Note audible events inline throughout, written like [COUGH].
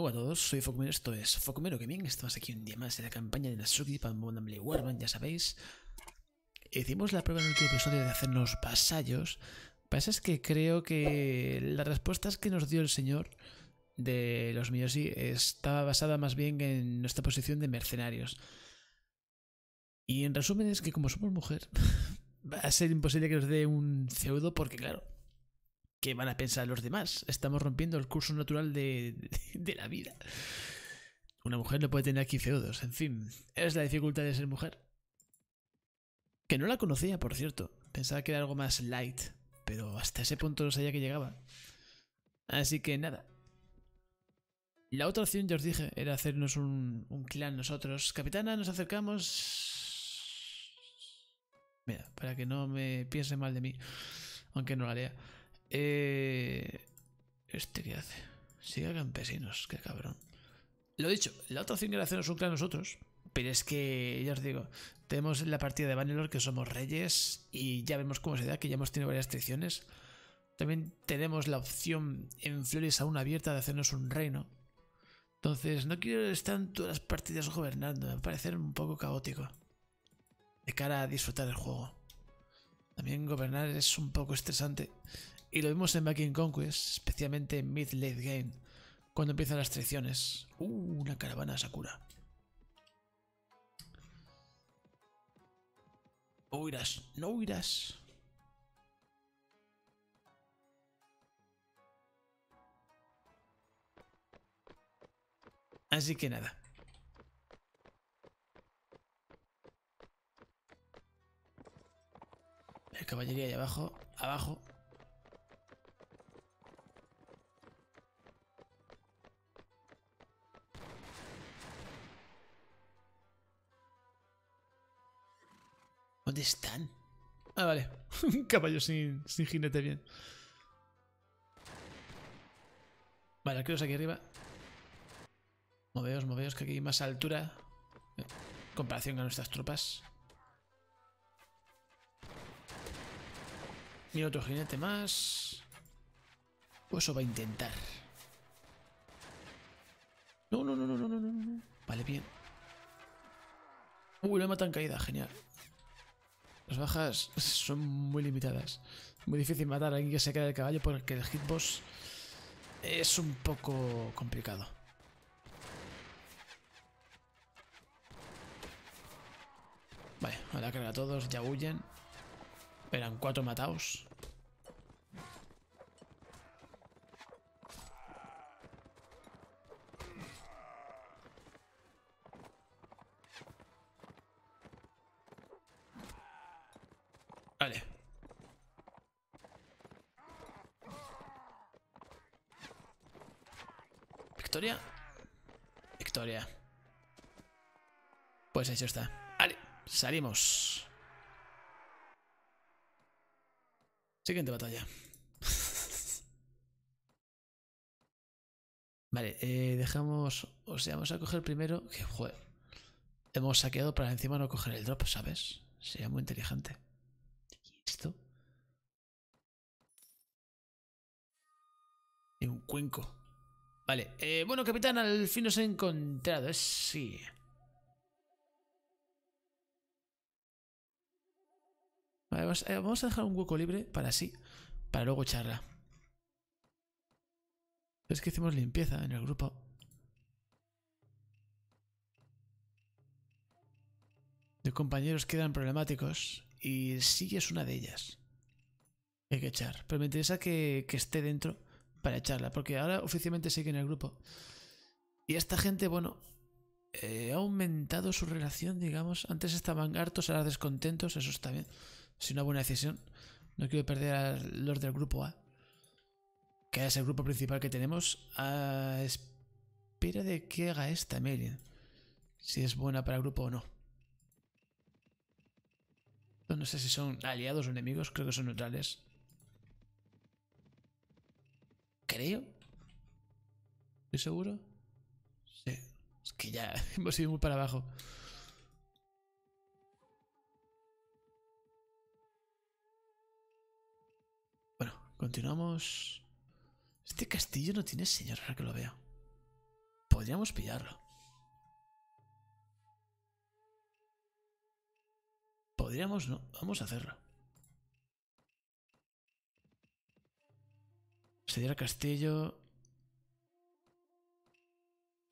hola a todos, soy Focumero, esto es Focumero bien estamos aquí un día más en la campaña de la Suki Pambonamble Warman, ya sabéis. Hicimos la prueba en el último episodio de hacernos vasallos, pasa es que creo que las respuestas que nos dio el señor de los Miyoshi estaba basada más bien en nuestra posición de mercenarios. Y en resumen es que como somos mujer, [LAUGHS] va a ser imposible que nos dé un feudo porque claro, ¿Qué van a pensar los demás? Estamos rompiendo el curso natural de, de, la vida. Una mujer no puede tener aquí feudos. En fin, es la dificultad de ser mujer. Que no la conocía, por cierto. Pensaba que era algo más light, pero hasta ese punto no sabía que llegaba. Así que nada. La otra opción, ya os dije, era hacernos un, un clan nosotros. Capitana, nos acercamos. Mira, para que no me piense mal de mí, aunque no lo haría. Eh, ¿Este qué hace? Sigue campesinos, qué cabrón. Lo dicho, la otra opción que le un clan nosotros. Pero es que, ya os digo, tenemos la partida de Vanelor que somos reyes y ya vemos cómo se da, que ya hemos tenido varias traiciones. También tenemos la opción en flores aún abierta de hacernos un reino. Entonces, no quiero estar en todas las partidas gobernando, me parecer un poco caótico. De cara a disfrutar el juego. También gobernar es un poco estresante. Y lo vimos en in Conquest, especialmente en mid-late game, cuando empiezan las traiciones. Uh, una caravana Sakura. No huirás, no huirás. Así que nada. La caballería ahí abajo, abajo, ¿Dónde están? Ah, vale. [LAUGHS] caballo sin, jinete bien. Vale, os aquí arriba. Moveos, moveos, que aquí hay más altura. En comparación con nuestras tropas. Y otro jinete más. Pues eso va a intentar. No, no, no, no, no, no, no. Vale, bien. Uy, lo he matado en caída, genial. Las bajas son muy limitadas. Muy difícil matar a alguien que se queda del caballo porque el hitbox es un poco complicado. Vale, ahora que a todos, ya huyen. Eran cuatro matados. victoria Victoria. Pues hecho está. Vale, salimos. Siguiente batalla. [LAUGHS] vale, eh, dejamos... O sea, vamos a coger primero... Que, joder. Hemos saqueado para encima no coger el drop, ¿sabes? Sería muy inteligente. ¿Y esto? Y un cuenco. Vale, eh, bueno, capitán, al fin nos he encontrado, es sí. Eh, vamos, a dejar un hueco libre para sí, para luego echarla Es que hicimos limpieza en el grupo. De compañeros que eran problemáticos y sí es una de ellas. Hay que echar, pero me interesa que esté dentro para echarla, porque ahora oficialmente sigue en el grupo. Y esta gente, bueno, eh, ha aumentado su relación, digamos. Antes estaban hartos, ahora descontentos, eso está bien. Es una buena decisión. No quiero perder a los del grupo A, que es el grupo principal que tenemos, a ah, espera de que haga esta Melian. Si es buena para el grupo o no. No sé si son aliados o enemigos, creo que son neutrales. Creo. ¿Estoy seguro? Sí. Es que ya [LAUGHS] hemos ido muy para abajo. Bueno, continuamos. Este castillo no tiene señor, para que lo vea. Podríamos pillarlo. Podríamos, no. Vamos a hacerlo. Asediar al castillo.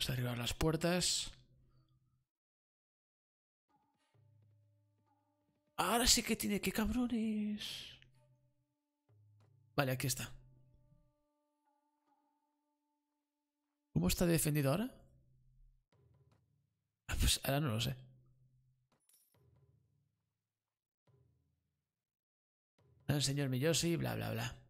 a arriba las puertas. Ahora sí que tiene que cabrones. Vale, aquí está. ¿Cómo está defendido ahora? Ah, pues ahora no lo sé. El señor Miyoshi, bla, bla, bla.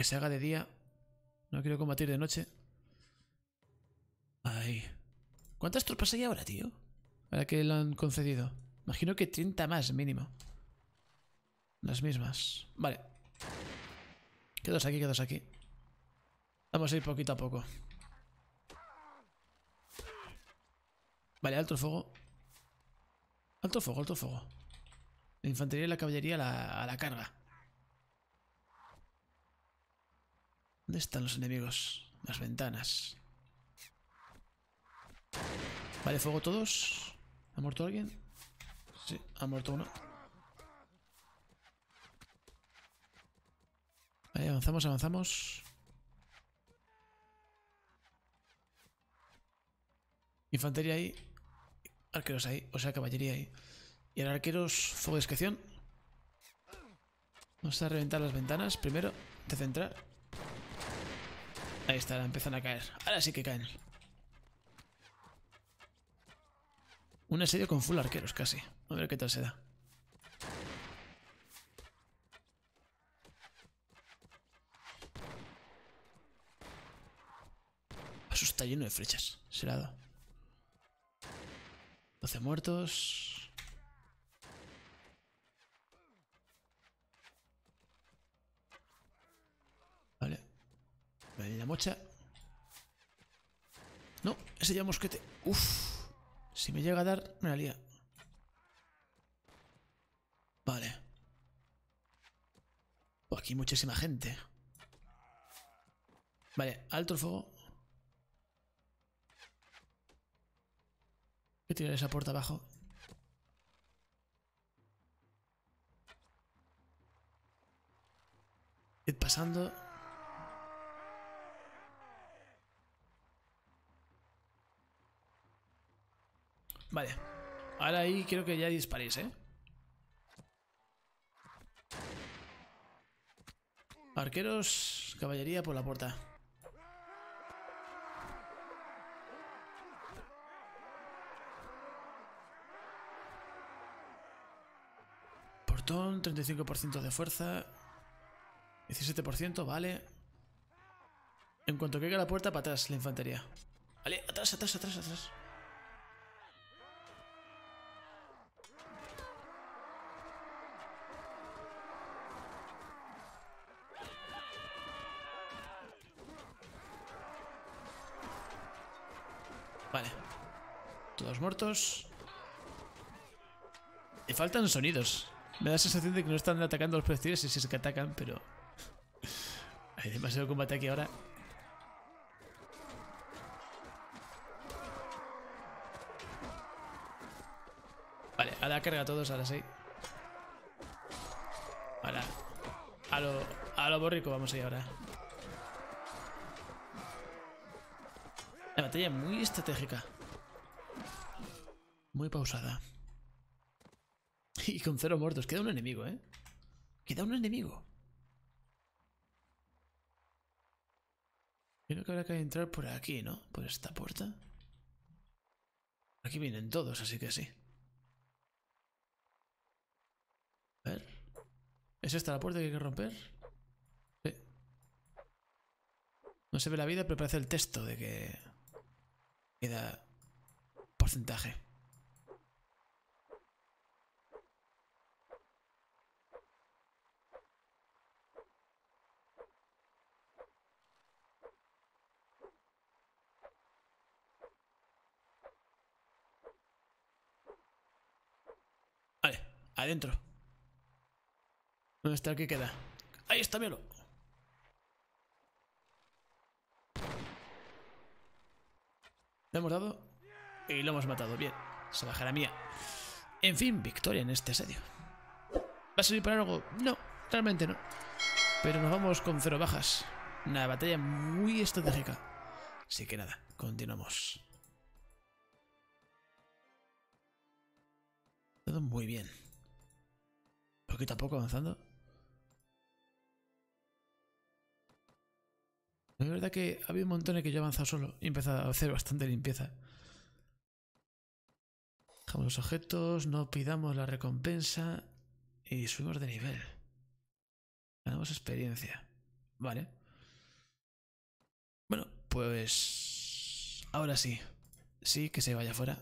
Que se haga de día. No quiero combatir de noche. Ay. ¿Cuántas tropas hay ahora, tío? Ahora que lo han concedido. Imagino que 30 más, mínimo. Las mismas. Vale. Quedos aquí, quedos aquí. Vamos a ir poquito a poco. Vale, alto fuego. Alto fuego, alto fuego. La infantería y la caballería a la carga. ¿Dónde están los enemigos? Las ventanas. Vale, fuego todos. ¿Ha muerto alguien? Sí, ha muerto uno. Vale, avanzamos, avanzamos. Infantería ahí. Arqueros ahí. O sea, caballería ahí. Y ahora arqueros, fuego de nos Vamos a reventar las ventanas primero, de centrar. Ahí está, empiezan a caer. Ahora sí que caen. Un asedio con full arqueros casi. A ver qué tal se da. Asusta lleno de flechas. dado. 12 muertos. la mocha. No, ese ya mosquete. Uff Si me llega a dar, me la lía. Vale. Oh, aquí muchísima gente. Vale, alto el fuego. Voy a tirar esa puerta abajo. ir pasando. Vale. Ahora ahí creo que ya disparéis, ¿eh? Arqueros, caballería por la puerta. Portón, 35% de fuerza. 17%, vale. En cuanto caiga la puerta, para atrás la infantería. Vale, atrás, atrás, atrás, atrás. Todos muertos. Y faltan sonidos. Me da la sensación de que no están atacando los proyectiles, y si es que atacan, pero... [LAUGHS] Hay demasiado combate aquí ahora. Vale, a la carga a todos, ahora sí. Ahora. A lo, a lo borrico vamos ahí ahora. La batalla muy estratégica. Muy pausada. Y con cero muertos. Queda un enemigo, ¿eh? Queda un enemigo. Creo que habrá que entrar por aquí, ¿no? Por esta puerta. Aquí vienen todos, así que sí. A ver. ¿Es esta la puerta que hay que romper? Sí. No se ve la vida, pero parece el texto de que... Queda... Porcentaje. Adentro. ¿Dónde está el que queda? ¡Ahí está, mielo. Lo hemos dado y lo hemos matado. Bien, se bajará mía. En fin, victoria en este asedio. ¿Va a servir para algo? No, realmente no. Pero nos vamos con cero bajas. Una batalla muy estratégica. Así que nada, continuamos. Todo muy bien poquito a poco avanzando. La verdad que había un montón en que yo he avanzado solo y he a hacer bastante limpieza. Dejamos los objetos, no pidamos la recompensa y subimos de nivel. Ganamos experiencia. Vale. Bueno, pues... Ahora sí. Sí, que se vaya fuera.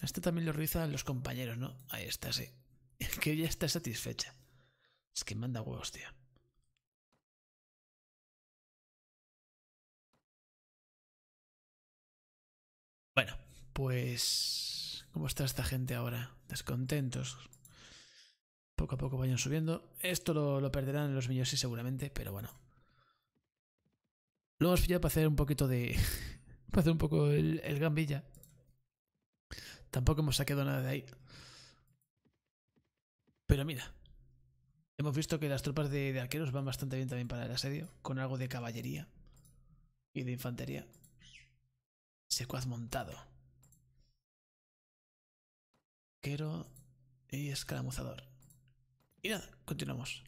Este también lo realizan los compañeros, ¿no? Ahí está, sí que ya está satisfecha. Es que manda huevos, tío. Bueno, pues... ¿Cómo está esta gente ahora? Descontentos. Poco a poco vayan subiendo. Esto lo, perderán los millones y seguramente, pero bueno. Lo hemos pillado para hacer un poquito de... [LAUGHS] para hacer un poco el, el gambilla. Tampoco hemos saqueado nada de ahí. Pero mira, hemos visto que las tropas de, arqueros van bastante bien también para el asedio, con algo de caballería y de infantería. Secuaz montado. Arquero y escaramuzador. Y nada, continuamos.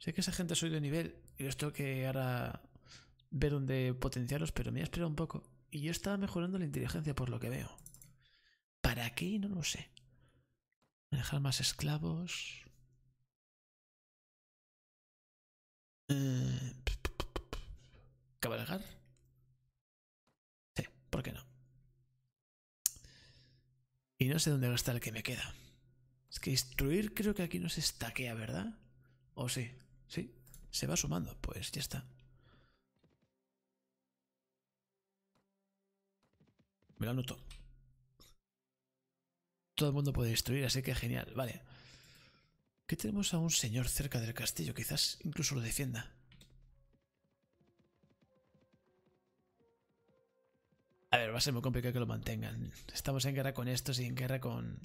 Sé que esa gente soy de nivel y les tengo que ahora ver dónde potenciarlos, pero me he esperado un poco. Y yo estaba mejorando la inteligencia por lo que veo. ¿Para qué? No lo sé. Manejar más esclavos. Eh, ¿Cabalgar? Sí, ¿por qué no? Y no sé dónde va a estar el que me queda. Es que instruir creo que aquí no se estaquea, ¿verdad? ¿O sí? ¿Sí? ¿Se va sumando? Pues ya está. Me lo anoto todo el mundo puede destruir, así que genial, vale. ¿Qué tenemos a un señor cerca del castillo? Quizás incluso lo defienda. A ver, va a ser muy complicado que lo mantengan. Estamos en guerra con estos y en guerra con,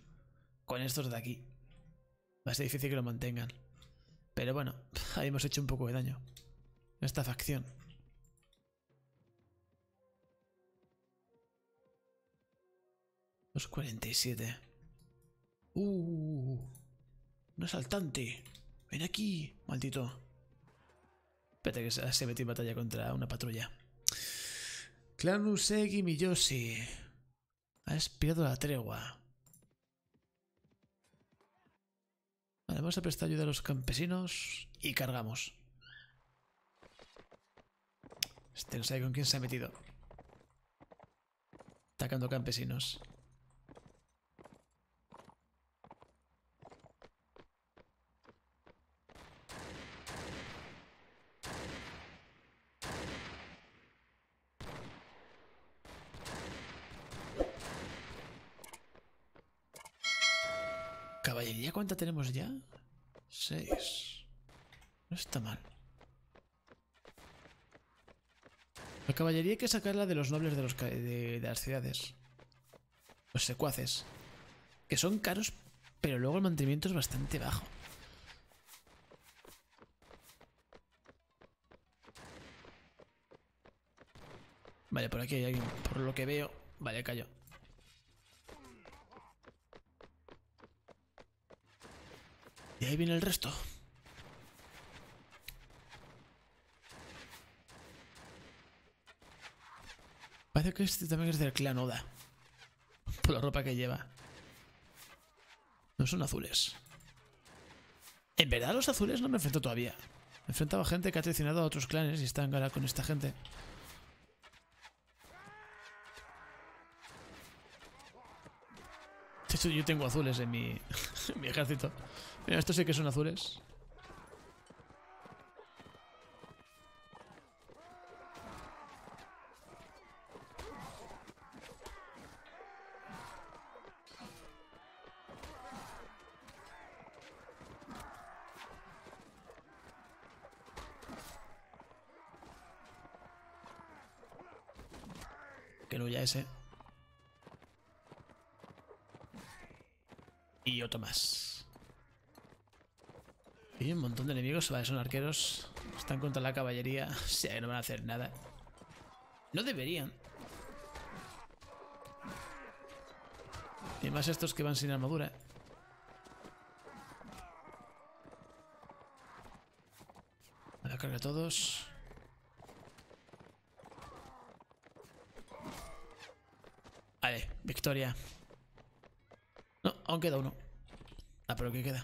con estos de aquí. Va a ser difícil que lo mantengan. Pero bueno, [LAUGHS] ahí hemos hecho un poco de daño. Esta facción. Los 47. Uh, un asaltante. Ven aquí, maldito. Espérate que se ha metido en batalla contra una patrulla. Clan Usegi Miyoshi. Ha expirado la tregua. Vale, vamos a prestar ayuda a los campesinos y cargamos. Este no sabe con quién se ha metido. Atacando campesinos. tenemos ya? 6 No está mal. La caballería hay que sacarla de los nobles de, los de las ciudades. Los secuaces. Que son caros, pero luego el mantenimiento es bastante bajo. Vale, por aquí hay alguien. Por lo que veo. Vale, callo. Y ahí viene el resto. Parece que este también es del clan Oda. Por la ropa que lleva. No son azules. En verdad los azules no me enfrento todavía. Me enfrentaba gente que ha traicionado a otros clanes y está en con esta gente. yo tengo azules en mi, [LAUGHS] en mi ejército. Mira, estos sí que son azules. son arqueros. Están contra la caballería. [LAUGHS] O sea, que no van a hacer nada. No deberían. Y más estos que van sin armadura. A la carga a todos. Vale, victoria. No, aún queda uno. Ah, pero ¿qué queda?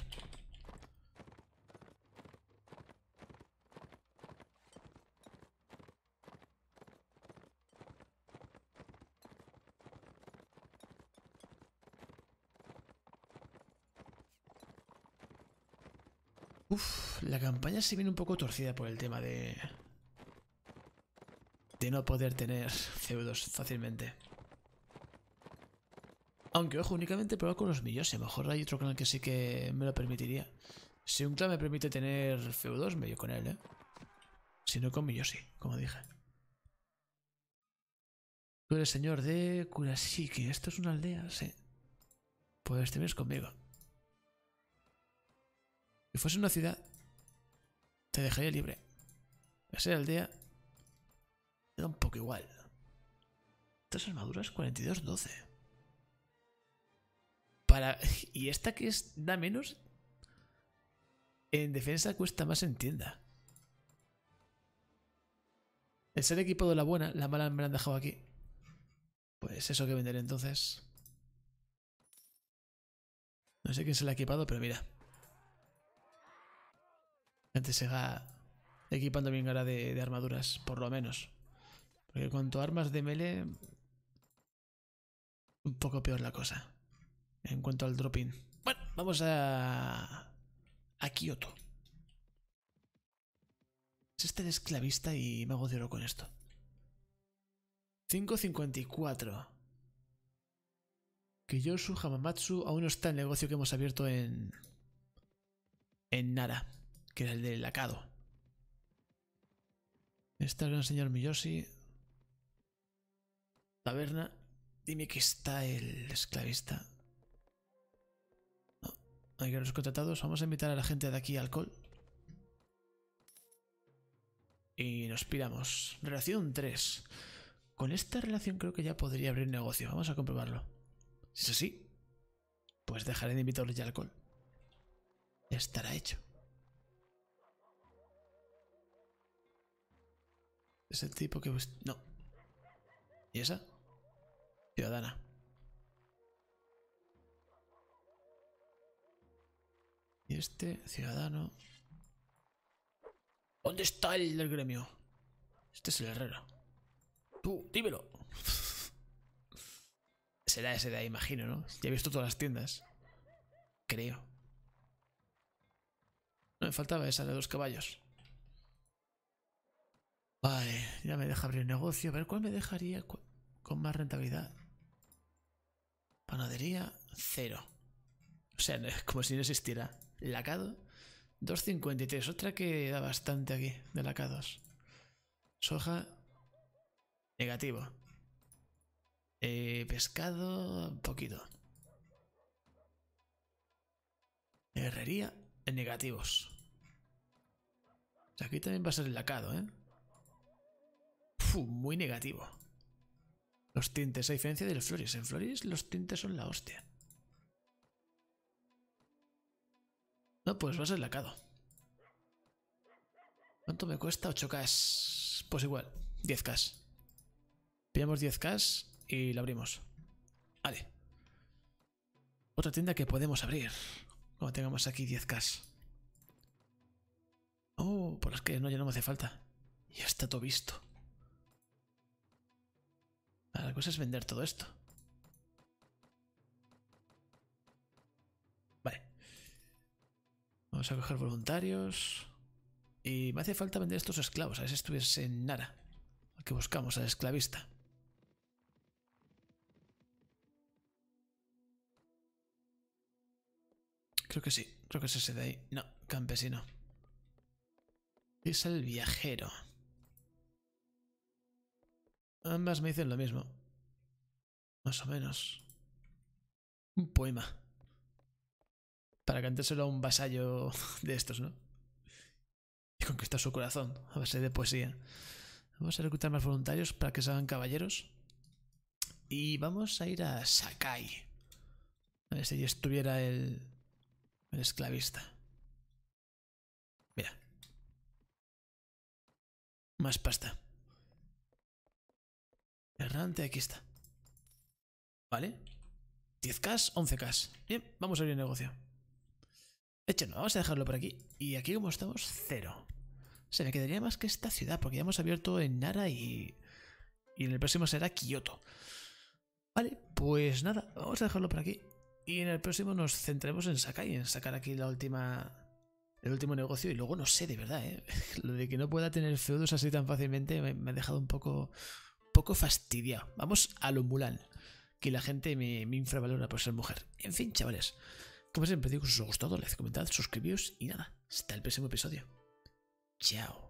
Uf, la campaña se viene un poco torcida por el tema de... De no poder tener feudos fácilmente. Aunque, ojo, únicamente probar con los millos. A lo mejor hay otro clan que sí que me lo permitiría. Si un clan me permite tener feudos, me voy con él, ¿eh? Si no, con millos sí, como dije. Tú eres señor de Kurashiki. Esto es una aldea, sí. Pues te conmigo fuese una ciudad, te dejaría libre. esa aldea, da un poco igual. Estas armaduras 42-12. Para... [LAUGHS] Y esta que es da menos, en defensa cuesta más en tienda. El ser equipado la buena, la mala me la han dejado aquí. Pues eso que venderé entonces. No sé quién se la ha equipado, pero mira. Antes se va equipando bien ahora de, armaduras, por lo menos. Porque cuanto a armas de mele... un poco peor la cosa. En cuanto al dropping. Bueno, vamos a... a Kioto. Es este el esclavista y me hago de oro con esto. 5.54. Kiyosu Hamamatsu aún no está el negocio que hemos abierto en... en Nara que era el del lacado. esta el gran señor Miyoshi. Taberna. Dime que está el esclavista. hay que los contratados. Vamos a invitar a la gente de aquí al alcohol. Y nos piramos. Relación 3. Con esta relación creo que ya podría abrir negocio. Vamos a comprobarlo. Si es así, pues dejaré de invitarles ya alcohol. Ya estará hecho. Es el tipo que... No. ¿Y esa? Ciudadana. Y este, ciudadano... ¿Dónde está el del gremio? Este es el herrero. Tú, dímelo. [LAUGHS] Será ese de ahí, imagino, ¿no? Ya he visto todas las tiendas. Creo. No me faltaba esa de los caballos. Vale, ya me deja abrir negocio. A ver, ¿cuál me dejaría con más rentabilidad? Panadería, cero. O sea, como si no existiera. Lacado, 2.53. Otra que da bastante aquí, de lacados. Soja, negativo. Eh, pescado Un poquito. Herrería, negativos. aquí también va a ser lacado, ¿eh? muy negativo. Los tintes, a diferencia de los flores. En flores los tintes son la hostia. No, pues vas ser lacado. ¿Cuánto me cuesta? 8K. Pues igual, 10K. Pillamos 10K y lo abrimos. Vale. Otra tienda que podemos abrir. Cuando tengamos aquí 10K. Oh, por las que no, ya no me hace falta. Ya está todo visto la cosa es vender todo esto. Vale. Vamos a coger voluntarios. Y me hace falta vender estos esclavos. A ver si estuviese en Nara. Al que buscamos, al esclavista. Creo que sí. Creo que es ese de ahí. No, campesino. Es el viajero. Ambas me dicen lo mismo. Más o menos. Un poema. Para cantárselo a un vasallo [LAUGHS] de estos, ¿no? Y conquistar su corazón a base de poesía. Vamos a reclutar más voluntarios para que se hagan caballeros. Y vamos a ir a Sakai. A ver si allí estuviera el, el esclavista. Mira. Más pasta. Errante, aquí está. Vale. 10K, 11K. Bien, vamos a abrir el negocio. De no, vamos a dejarlo por aquí. Y aquí como estamos, cero. Se me quedaría más que esta ciudad, porque ya hemos abierto en Nara y... Y en el próximo será Kioto. Vale, pues nada, vamos a dejarlo por aquí. Y en el próximo nos centremos en Sakai, en sacar aquí la última... El último negocio y luego no sé, de verdad, ¿eh? [LAUGHS] Lo de que no pueda tener feudos así tan fácilmente me ha dejado un poco poco fastidiado. Vamos a lo Mulan, que la gente me, infravalora por ser mujer. En fin, chavales, como siempre digo, si os ha gustado, les comentad, suscribíos y nada, hasta el próximo episodio. Chao.